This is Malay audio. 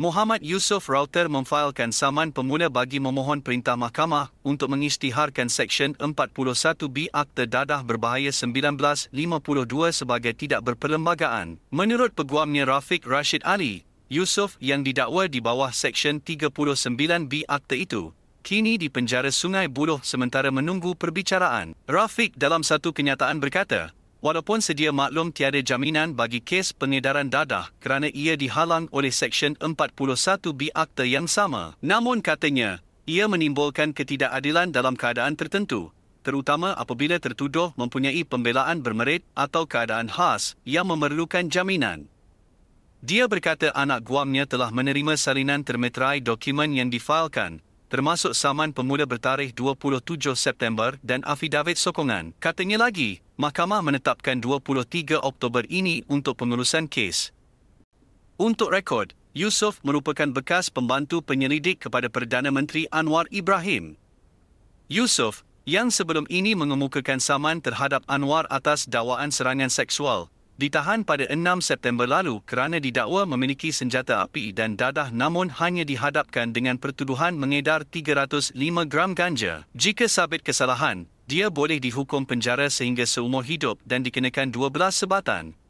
Muhammad Yusof Router memfailkan saman pemula bagi memohon perintah mahkamah untuk mengisytiharkan Seksyen 41B Akta Dadah Berbahaya 1952 sebagai tidak berperlembagaan. Menurut peguamnya Rafiq Rashid Ali, Yusof yang didakwa di bawah Seksyen 39B Akta itu, kini di penjara Sungai Buloh sementara menunggu perbicaraan. Rafiq dalam satu kenyataan berkata, Walaupun sedia maklum tiada jaminan bagi kes pengedaran dadah kerana ia dihalang oleh Seksyen 41B Akta yang sama. Namun katanya, ia menimbulkan ketidakadilan dalam keadaan tertentu, terutama apabila tertuduh mempunyai pembelaan bermerit atau keadaan khas yang memerlukan jaminan. Dia berkata anak guamnya telah menerima salinan termeterai dokumen yang difailkan termasuk saman pemula bertarikh 27 September dan afidavit sokongan. Katanya lagi, mahkamah menetapkan 23 Oktober ini untuk pengurusan kes. Untuk rekod, Yusof merupakan bekas pembantu penyelidik kepada Perdana Menteri Anwar Ibrahim. Yusof, yang sebelum ini mengemukakan saman terhadap Anwar atas dawaan serangan seksual, ditahan pada 6 September lalu kerana didakwa memiliki senjata api dan dadah namun hanya dihadapkan dengan pertuduhan mengedar 305 gram ganja. Jika sabit kesalahan, dia boleh dihukum penjara sehingga seumur hidup dan dikenakan 12 sebatan.